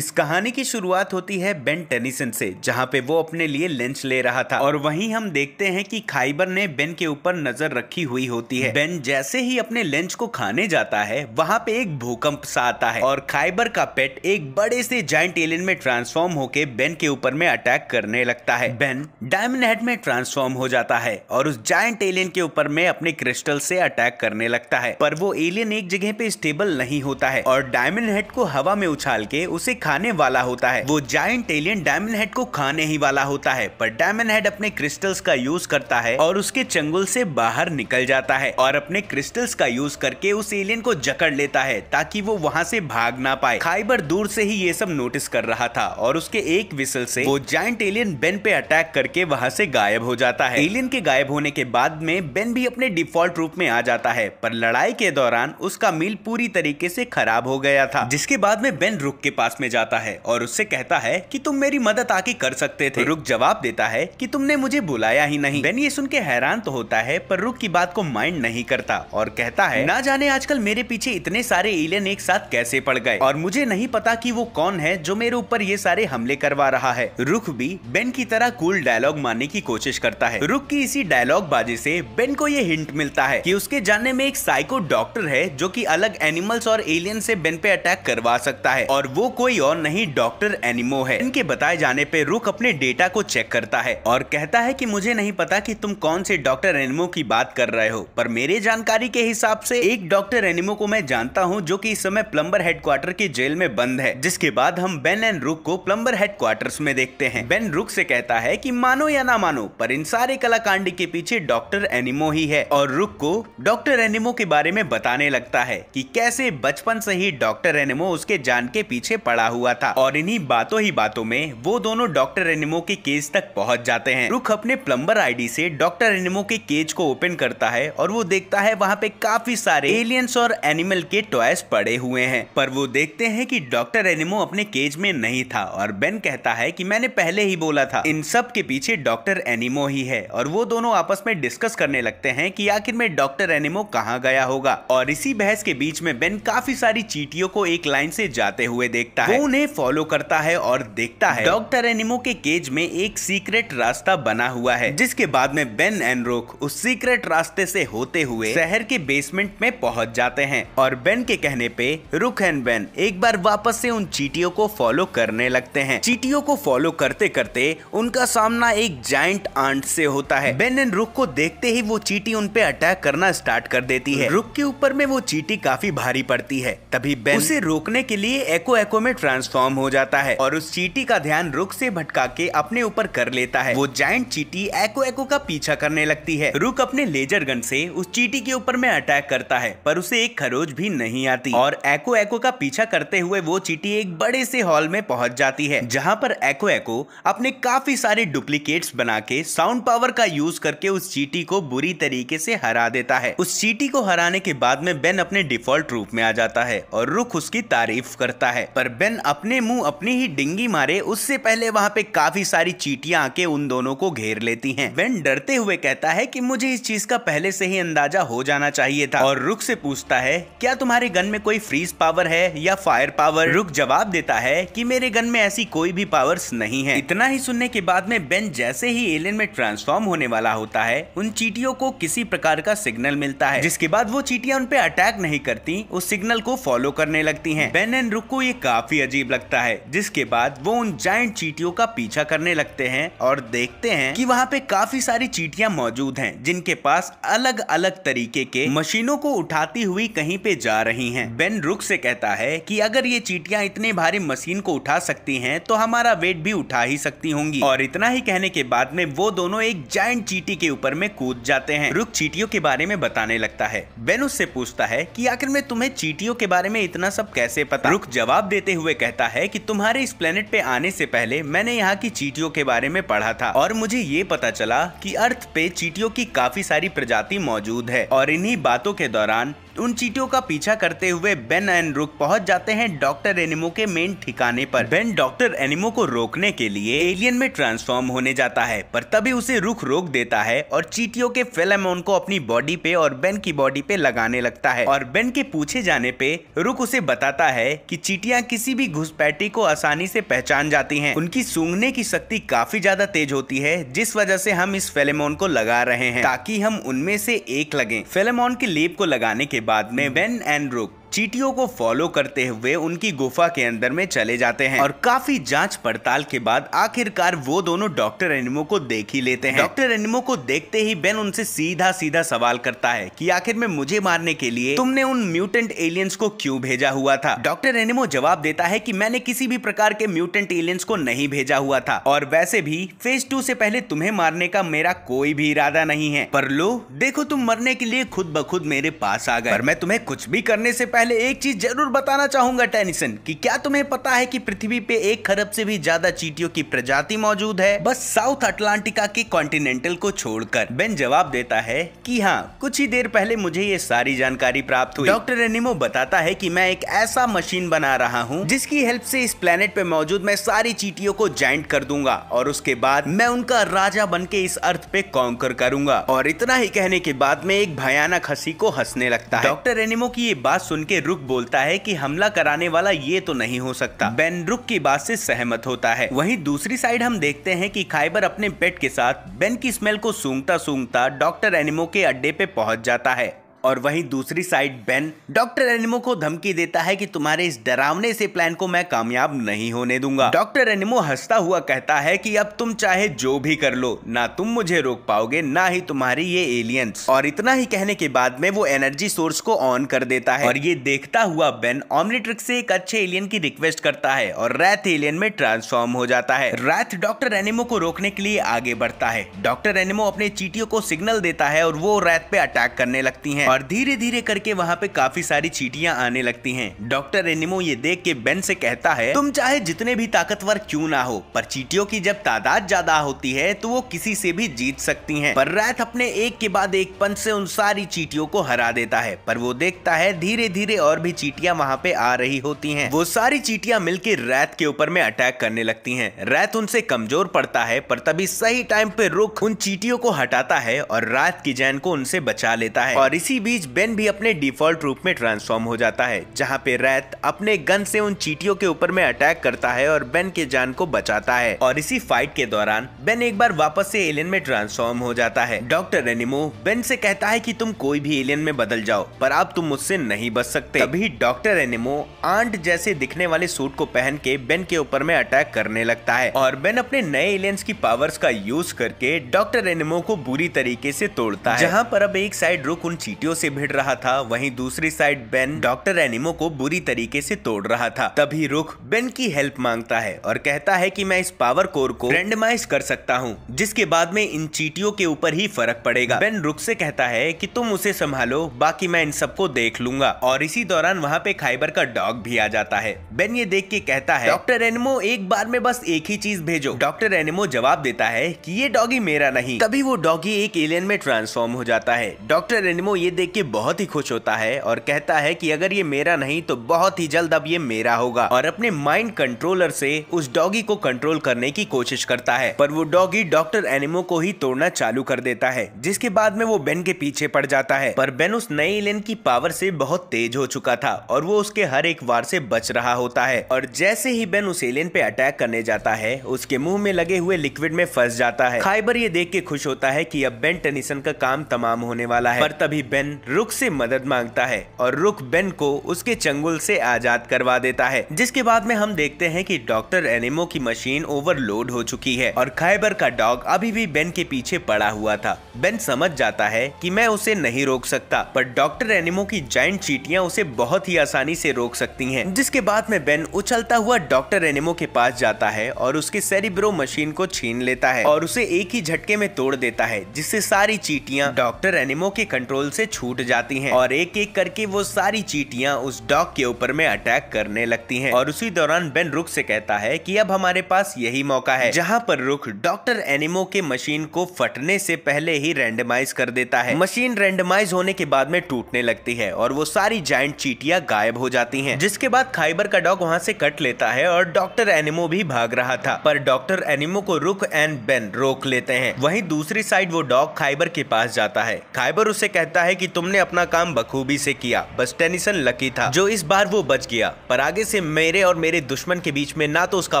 इस कहानी की शुरुआत होती है बेन टेनिसन से जहाँ पे वो अपने लिए लंच ले रहा था और वहीं हम देखते हैं कि खाइबर ने बेन के ऊपर नजर रखी हुई होती है बेन जैसे ही अपने लंच को खाने जाता है वहाँ पे एक भूकंप सा आता है और खाइबर का पेट एक बड़े से जाइंट एलियन में ट्रांसफॉर्म होके बेन के ऊपर में अटैक करने लगता है बेन डायमंड हेड में ट्रांसफॉर्म हो जाता है और उस जाइंट एलियन के ऊपर में अपने क्रिस्टल से अटैक करने लगता है पर वो एलियन एक जगह पे स्टेबल नहीं होता है और डायमंड हेड को हवा में उछाल के उसे खाने वाला होता है वो जायंट एलियन डायमंड हेड को खाने ही वाला होता है पर डायमंड हेड अपने क्रिस्टल्स का यूज करता है और उसके चंगुल से बाहर निकल जाता है और अपने क्रिस्टल्स का यूज करके उस एलियन को जकड़ लेता है ताकि वो वहाँ से भाग ना पाए खाइबर दूर से ही ये सब नोटिस कर रहा था और उसके एक विसल से वो जायंट एलियन बेन पे अटैक करके वहाँ से गायब हो जाता है एलियन के गायब होने के बाद में बेन भी अपने डिफॉल्ट रूप में आ जाता है पर लड़ाई के दौरान उसका मील पूरी तरीके से खराब हो गया था जिसके बाद में बेन रुक के पास में जाता है और उससे कहता है कि तुम मेरी मदद आके कर सकते थे रुक जवाब देता है कि तुमने मुझे बुलाया ही नहीं बेन ये सुन के हैरान तो होता है पर रुक की बात को माइंड नहीं करता और कहता है ना जाने आजकल मेरे पीछे इतने सारे एलियन एक साथ कैसे पड़ गए और मुझे नहीं पता कि वो कौन है जो मेरे ऊपर ये सारे हमले करवा रहा है रुख भी बेन की तरह कूल डायलॉग मारने की कोशिश करता है रुख की इसी डायलॉग बाजी से बेन को ये हिंट मिलता है कि उसके जानने में एक साइको डॉक्टर है जो कि अलग एनिमल्स और एलियन से बेन पे अटैक करवा सकता है और वो कोई कोई और नहीं डॉक्टर एनिमो है इनके बताए जाने पे रुक अपने डेटा को चेक करता है और कहता है कि मुझे नहीं पता कि तुम कौन से डॉक्टर एनिमो की बात कर रहे हो पर मेरे जानकारी के हिसाब से एक डॉक्टर एनिमो को मैं जानता हूँ जो कि इस समय प्लम्बर हेडक्वार्टर की जेल में बंद है जिसके बाद हम बेन एंड रुक को प्लम्बर क्वार्टर में देखते हैं बेन रुक से कहता है की मानो या ना मानो पर इन सारे कलाकांड के पीछे डॉक्टर एनिमो ही है और रुक को डॉक्टर एनिमो के बारे में बताने लगता है की कैसे बचपन से ही डॉक्टर एनिमो उसके जान के पीछे पड़ा पड़ा हुआ था और इन्हीं बातों ही बातों में वो दोनों डॉक्टर एनिमो के केज तक पहुंच जाते हैं रुख अपने प्लम्बर आईडी से डॉक्टर एनिमो के केज को ओपन करता है और वो देखता है वहाँ पे काफी सारे एलियंस और एनिमल के टॉयस पड़े हुए हैं पर वो देखते हैं कि डॉक्टर एनिमो अपने केज में नहीं था और बेन कहता है कि मैंने पहले ही बोला था इन सब के पीछे डॉक्टर एनिमो ही है और वो दोनों आपस में डिस्कस करने लगते हैं कि आखिर में डॉक्टर एनिमो कहाँ गया होगा और इसी बहस के बीच में बेन काफी सारी चीटियों को एक लाइन से जाते हुए देखता है है उन्हें फॉलो करता है और देखता है डॉक्टर एनिमो के केज में एक सीक्रेट रास्ता बना हुआ है जिसके बाद में बेन एनरोक उस सीक्रेट रास्ते से होते हुए शहर के बेसमेंट में पहुंच जाते हैं और बेन के कहने पे रुख एंड बेन एक बार वापस से उन चीटियों को फॉलो करने लगते हैं चीटियों को फॉलो करते करते उनका सामना एक जाइंट आंट से होता है बेन एंड रुख को देखते ही वो चीटी उन पे अटैक करना स्टार्ट कर देती है रुख के ऊपर में वो चीटी काफी भारी पड़ती है तभी बेन उसे रोकने के लिए एको एको में ट्रांसफॉर्म हो जाता है और उस चीटी का ध्यान रुक से भटका के अपने ऊपर कर लेता है वो जॉइंट चीटी एको एको का पीछा करने लगती है रुक अपने लेजर गन से उस चीटी के ऊपर में अटैक करता है पर उसे एक खरोज भी नहीं आती और एको एको का पीछा करते हुए वो चीटी एक बड़े से हॉल में पहुंच जाती है जहाँ पर एको एको अपने काफी सारे डुप्लीकेट्स बना के साउंड पावर का यूज करके उस चीटी को बुरी तरीके से हरा देता है उस चीटी को हराने के बाद में बेन अपने डिफॉल्ट रूप में आ जाता है और रुख उसकी तारीफ करता है पर बेन अपने मुंह अपनी ही डिंगी मारे उससे पहले वहाँ पे काफी सारी चीटियां आके उन दोनों को घेर लेती हैं वेन डरते हुए कहता है कि मुझे इस चीज का पहले से ही अंदाजा हो जाना चाहिए था और रुक से पूछता है क्या तुम्हारे गन में कोई फ्रीज पावर है या फायर पावर रुक जवाब देता है कि मेरे गन में ऐसी कोई भी पावर नहीं है इतना ही सुनने के बाद में बेन जैसे ही एलियन में ट्रांसफॉर्म होने वाला होता है उन चीटियों को किसी प्रकार का सिग्नल मिलता है जिसके बाद वो चीटियां उनपे अटैक नहीं करती उस सिग्नल को फॉलो करने लगती है बेन एंड रुक को ये काफी अजीब लगता है जिसके बाद वो उन जाइंट चीटियों का पीछा करने लगते हैं और देखते हैं कि वहाँ पे काफी सारी चीटियाँ मौजूद हैं जिनके पास अलग अलग तरीके के मशीनों को उठाती हुई कहीं पे जा रही हैं। बेन रुक से कहता है कि अगर ये चीटियाँ इतने भारी मशीन को उठा सकती है तो हमारा वेट भी उठा ही सकती होंगी और इतना ही कहने के बाद में वो दोनों एक जाइंट चीटी के ऊपर में कूद जाते हैं रुक चीटियों के बारे में बताने लगता है बेन उससे पूछता है की आखिर में तुम्हें चीटियों के बारे में इतना सब कैसे पता रुक जवाब देते हुए कहता है कि तुम्हारे इस प्लेनेट पे आने से पहले मैंने यहाँ की चीटियों के बारे में पढ़ा था और मुझे ये पता चला कि अर्थ पे चीटियों की काफी सारी प्रजाति मौजूद है और इन्हीं बातों के दौरान उन चीटियों का पीछा करते हुए बेन एंड रुक पहुंच जाते हैं डॉक्टर एनिमो के मेन ठिकाने पर बेन डॉक्टर एनिमो को रोकने के लिए एलियन में ट्रांसफॉर्म होने जाता है पर तभी उसे रुख रोक देता है और चीटियों के फेलेमोन को अपनी बॉडी पे और बेन की बॉडी पे लगाने लगता है और बेन के पूछे जाने पे रुख उसे बताता है कि चीटियाँ किसी भी घुसपैठी को आसानी ऐसी पहचान जाती है उनकी सूंघने की शक्ति काफी ज्यादा तेज होती है जिस वजह ऐसी हम इस फेलेमोन को लगा रहे हैं ताकि हम उनमें से एक लगे फेलेमोन के लेप को लगाने के बाद में वेन एंड रुक चीटियों को फॉलो करते हुए उनकी गुफा के अंदर में चले जाते हैं और काफी जांच पड़ताल के बाद आखिरकार वो दोनों डॉक्टर एनिमो को देख ही लेते हैं डॉक्टर एनिमो को देखते ही बेन उनसे सीधा सीधा सवाल करता है कि आखिर में मुझे मारने के लिए तुमने उन म्यूटेंट एलियंस को क्यों भेजा हुआ था डॉक्टर एनिमो जवाब देता है कि मैंने किसी भी प्रकार के म्यूटेंट एलियंस को नहीं भेजा हुआ था और वैसे भी फेज टू ऐसी पहले तुम्हें मारने का मेरा कोई भी इरादा नहीं है पर लो देखो तुम मरने के लिए खुद ब खुद मेरे पास आ गए मैं तुम्हें कुछ भी करने से पहले पहले एक चीज जरूर बताना चाहूंगा टेनिसन कि क्या तुम्हें पता है कि पृथ्वी पे एक खरब से भी ज्यादा चीटियों की प्रजाति मौजूद है बस साउथ अटलांटिका के कॉन्टिनेंटल को छोड़कर बेन जवाब देता है कि हाँ कुछ ही देर पहले मुझे ये सारी जानकारी प्राप्त हुई डॉक्टर एनिमो बताता है की मैं एक ऐसा मशीन बना रहा हूँ जिसकी हेल्प से इस प्लेनेट पे मौजूद मैं सारी चीटियों को ज्वाइंट कर दूंगा और उसके बाद मैं उनका राजा बन के इस अर्थ पे कॉन्कर करूंगा और इतना ही कहने के बाद में एक भयानक हंसी को हंसने लगता है डॉक्टर एनिमो की ये बात सुन के के रुक बोलता है कि हमला कराने वाला ये तो नहीं हो सकता बेन रुक की बात से सहमत होता है वहीं दूसरी साइड हम देखते हैं कि खाइबर अपने पेट के साथ बेन की स्मेल को सूंघता सूंघता डॉक्टर एनिमो के अड्डे पे पहुंच जाता है और वहीं दूसरी साइड बेन डॉक्टर एनिमो को धमकी देता है कि तुम्हारे इस डरावने से प्लान को मैं कामयाब नहीं होने दूंगा डॉक्टर एनिमो हंसता हुआ कहता है कि अब तुम चाहे जो भी कर लो ना तुम मुझे रोक पाओगे ना ही तुम्हारी ये एलियंस और इतना ही कहने के बाद में वो एनर्जी सोर्स को ऑन कर देता है और ये देखता हुआ बेन ऑमनिट्रिक से एक अच्छे एलियन की रिक्वेस्ट करता है और रैथ एलियन में ट्रांसफॉर्म हो जाता है रैथ डॉक्टर एनिमो को रोकने के लिए आगे बढ़ता है डॉक्टर एनिमो अपने चीटियों को सिग्नल देता है और वो रैथ पे अटैक करने लगती है और धीरे धीरे करके वहाँ पे काफी सारी चीटियाँ आने लगती हैं डॉक्टर एनिमो ये देख के बेन से कहता है तुम चाहे जितने भी ताकतवर क्यों ना हो पर चीटियों की जब तादाद ज्यादा होती है तो वो किसी से भी जीत सकती है पर रैथ अपने एक के बाद एक पंच से उन सारी चीटियों को हरा देता है पर वो देखता है धीरे धीरे और भी चीटियाँ वहाँ पे आ रही होती है वो सारी चीटियाँ मिलके रात के ऊपर में अटैक करने लगती है रात उनसे कमजोर पड़ता है पर तभी सही टाइम पे रुख उन चीटियों को हटाता है और रात की जैन को उनसे बचा लेता है और इसी बीच बेन भी अपने डिफॉल्ट रूप में ट्रांसफॉर्म हो जाता है जहाँ पे रैत अपने गन से उन चीटियों के ऊपर में अटैक करता है और बेन के जान को बचाता है और इसी फाइट के दौरान बेन एक बार वापस से एलियन में ट्रांसफॉर्म हो जाता है डॉक्टर एनिमो बेन से कहता है की तुम कोई भी एलियन में बदल जाओ पर अब तुम मुझसे नहीं बच सकते तभी डॉक्टर एनिमो आंट जैसे दिखने वाले सूट को पहन के बेन के ऊपर में अटैक करने लगता है और बेन अपने नए एलियंस की पावर्स का यूज करके डॉक्टर एनिमो को बुरी तरीके से तोड़ता है जहाँ पर अब एक साइड रुक उन चीटियों से भिड़ रहा था वहीं दूसरी साइड बेन डॉक्टर एनिमो को बुरी तरीके से तोड़ रहा था तभी रुख बेन की हेल्प मांगता है और कहता है कि मैं इस पावर कोर को रेंडमाइज कर सकता हूँ जिसके बाद में इन चीटियों के ऊपर ही फर्क पड़ेगा बेन रुख से कहता है कि तुम उसे संभालो बाकी मैं इन सबको देख लूंगा और इसी दौरान वहाँ पे खाइबर का डॉग भी आ जाता है बेन ये देख के कहता है डॉक्टर एनिमो एक बार में बस एक ही चीज भेजो डॉक्टर एनिमो जवाब देता है की ये डॉगी मेरा नहीं तभी वो डॉगी एक एलियन में ट्रांसफॉर्म हो जाता है डॉक्टर एनिमो ये देख के बहुत ही खुश होता है और कहता है कि अगर ये मेरा नहीं तो बहुत ही जल्द अब ये मेरा होगा और अपने माइंड कंट्रोलर से उस डॉगी को कंट्रोल करने की कोशिश करता है पर वो डॉगी डॉक्टर एनिमो को ही तोड़ना चालू कर देता है जिसके बाद में वो बेन के पीछे पड़ जाता है पर बेन उस नई इलेन की पावर से बहुत तेज हो चुका था और वो उसके हर एक वार से बच रहा होता है और जैसे ही बेन उस एलियन पे अटैक करने जाता है उसके मुंह में लगे हुए लिक्विड में फंस जाता है खाइबर ये देख के खुश होता है की अब बेन टेनिसन का काम तमाम होने वाला है पर तभी बेन बेन रुक से मदद मांगता है और रुक बेन को उसके चंगुल से आजाद करवा देता है जिसके बाद में हम देखते हैं कि डॉक्टर एनिमो की मशीन ओवरलोड हो चुकी है और खाइबर का डॉग अभी भी बेन के पीछे पड़ा हुआ था बेन समझ जाता है कि मैं उसे नहीं रोक सकता पर डॉक्टर एनिमो की जॉइंट चीटियाँ उसे बहुत ही आसानी ऐसी रोक सकती है जिसके बाद में बेन उछलता हुआ डॉक्टर एनिमो के पास जाता है और उसके सेरिब्रो मशीन को छीन लेता है और उसे एक ही झटके में तोड़ देता है जिससे सारी चीटियाँ डॉक्टर एनिमो के कंट्रोल से छूट जाती हैं और एक एक करके वो सारी चीटियां उस डॉग के ऊपर में अटैक करने लगती हैं और उसी दौरान बेन रुक से कहता है कि अब हमारे पास यही मौका है जहां पर रुक डॉक्टर एनिमो के मशीन को फटने से पहले ही रेंडमाइज कर देता है मशीन रेंडमाइज होने के बाद में टूटने लगती है और वो सारी जाइंट चीटियां गायब हो जाती हैं जिसके बाद खाइबर का डॉग वहाँ से कट लेता है और डॉक्टर एनिमो भी भाग रहा था पर डॉक्टर एनिमो को रुक एंड बेन रोक लेते हैं वही दूसरी साइड वो डॉग खाइबर के पास जाता है खाइबर उसे कहता है की कि तुमने अपना काम बखूबी से किया बस टेनिसन लकी था जो इस बार वो बच गया पर आगे से मेरे और मेरे दुश्मन के बीच में ना तो उसका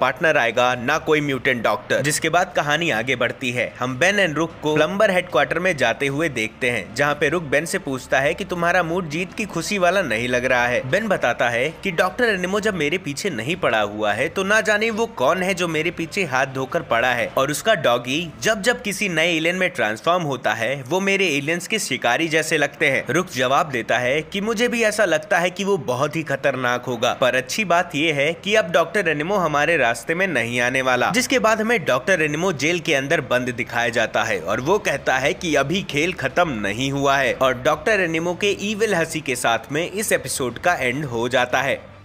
पार्टनर आएगा ना कोई म्यूटेंट डॉक्टर जिसके बाद कहानी आगे बढ़ती है हम बेन एंड रुक को प्लम्बर हेडक्वार्टर में जाते हुए देखते हैं जहाँ पे रुक बेन से पूछता है की तुम्हारा मूड जीत की खुशी वाला नहीं लग रहा है बेन बताता है की डॉक्टर एनिमो जब मेरे पीछे नहीं पड़ा हुआ है तो ना जाने वो कौन है जो मेरे पीछे हाथ धोकर पड़ा है और उसका डॉगी जब जब किसी नए एलियन में ट्रांसफॉर्म होता है वो मेरे एलियंस के शिकारी जैसे लगते हैं रुक जवाब देता है कि मुझे भी ऐसा लगता है कि वो बहुत ही खतरनाक होगा पर अच्छी बात ये है कि अब डॉक्टर रेनिमो हमारे रास्ते में नहीं आने वाला जिसके बाद हमें डॉक्टर रेनिमो जेल के अंदर बंद दिखाया जाता है और वो कहता है की अभी खेल खत्म नहीं हुआ है और डॉक्टर रेनिमो के ईविल हसी के साथ में इस एपिसोड का एंड हो जाता है